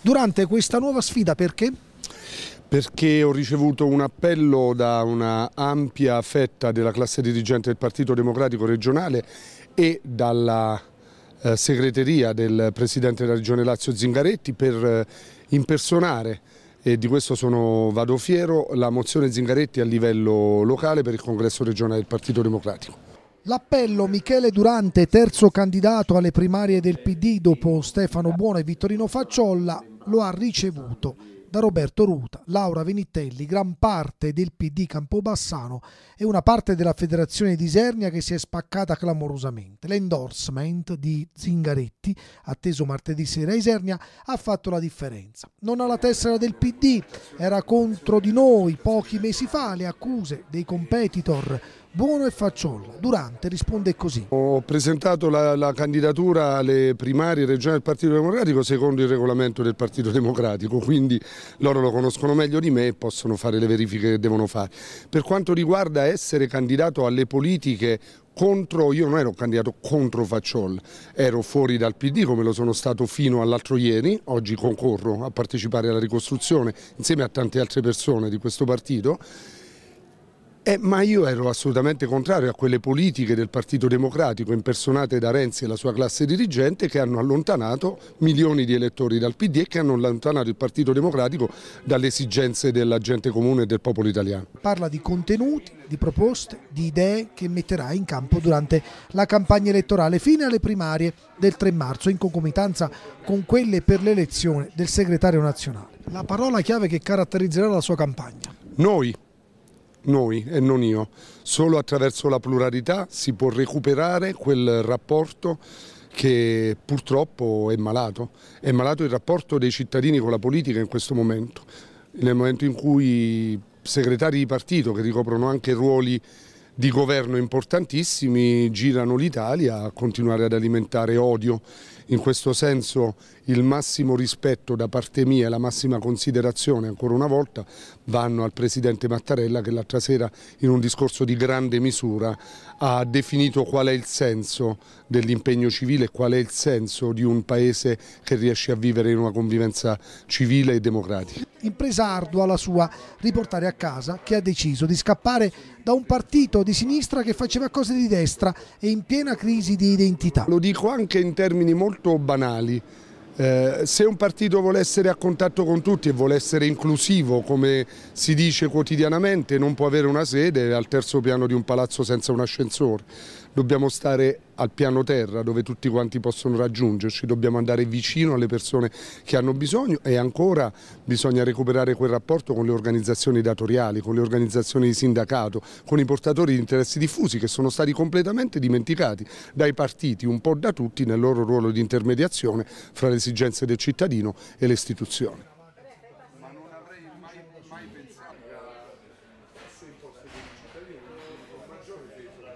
Durante questa nuova sfida perché? perché ho ricevuto un appello da una ampia fetta della classe dirigente del Partito Democratico regionale e dalla eh, segreteria del Presidente della Regione Lazio Zingaretti per eh, impersonare e di questo sono, vado fiero, la mozione Zingaretti a livello locale per il congresso regionale del Partito Democratico. L'appello Michele Durante, terzo candidato alle primarie del PD dopo Stefano Buono e Vittorino Facciolla, lo ha ricevuto da Roberto Ruta, Laura Venitelli, gran parte del PD Campobassano e una parte della Federazione di Isernia che si è spaccata clamorosamente. L'endorsement di Zingaretti, atteso martedì sera a Isernia, ha fatto la differenza. Non ha la tessera del PD, era contro di noi pochi mesi fa le accuse dei competitor Buono e Facciolla. Durante risponde così. Ho presentato la, la, candidatura alle primarie regionali del Partito Democratico secondo il regolamento del Partito Democratico, quindi loro lo conoscono meglio di me e possono fare le verifiche che devono fare. Per quanto riguarda essere candidato alle politiche contro, io non ero candidato contro Facciol, ero fuori dal PD come lo sono stato fino all'altro ieri, oggi concorro a partecipare alla ricostruzione insieme a tante altre persone di questo partito. Eh, ma io ero assolutamente contrario a quelle politiche del Partito Democratico impersonate da Renzi e la sua classe dirigente che hanno allontanato milioni di elettori dal PD e che hanno allontanato il Partito Democratico dalle esigenze della gente comune e del popolo italiano. Parla di contenuti, di proposte, di idee che metterà in campo durante la campagna elettorale fino alle primarie del 3 marzo in concomitanza con quelle per l'elezione del segretario nazionale. La parola chiave che caratterizzerà la sua campagna. Noi noi e non io. Solo attraverso la pluralità si può recuperare quel rapporto che purtroppo è malato. È malato il rapporto dei cittadini con la politica in questo momento, nel momento in cui segretari di partito che ricoprono anche ruoli di governo importantissimi girano l'Italia a continuare ad alimentare odio. In questo senso il massimo rispetto da parte mia e la massima considerazione ancora una volta vanno al Presidente Mattarella che l'altra sera in un discorso di grande misura ha definito qual è il senso dell'impegno civile e qual è il senso di un Paese che riesce a vivere in una convivenza civile e democratica. Impresa ardua la sua riportare a casa che ha deciso di scappare da un partito di sinistra che faceva cose di destra e in piena crisi di identità. Lo dico anche in termini molto banali. Eh, se un partito vuole essere a contatto con tutti e vuole essere inclusivo, come si dice quotidianamente, non può avere una sede al terzo piano di un palazzo senza un ascensore dobbiamo stare al piano terra dove tutti quanti possono raggiungerci, dobbiamo andare vicino alle persone che hanno bisogno e ancora bisogna recuperare quel rapporto con le organizzazioni datoriali, con le organizzazioni di sindacato, con i portatori di interessi diffusi che sono stati completamente dimenticati dai partiti, un po' da tutti nel loro ruolo di intermediazione fra le esigenze del cittadino e le istituzioni. Ma non avrei mai, pensato che se fosse cittadino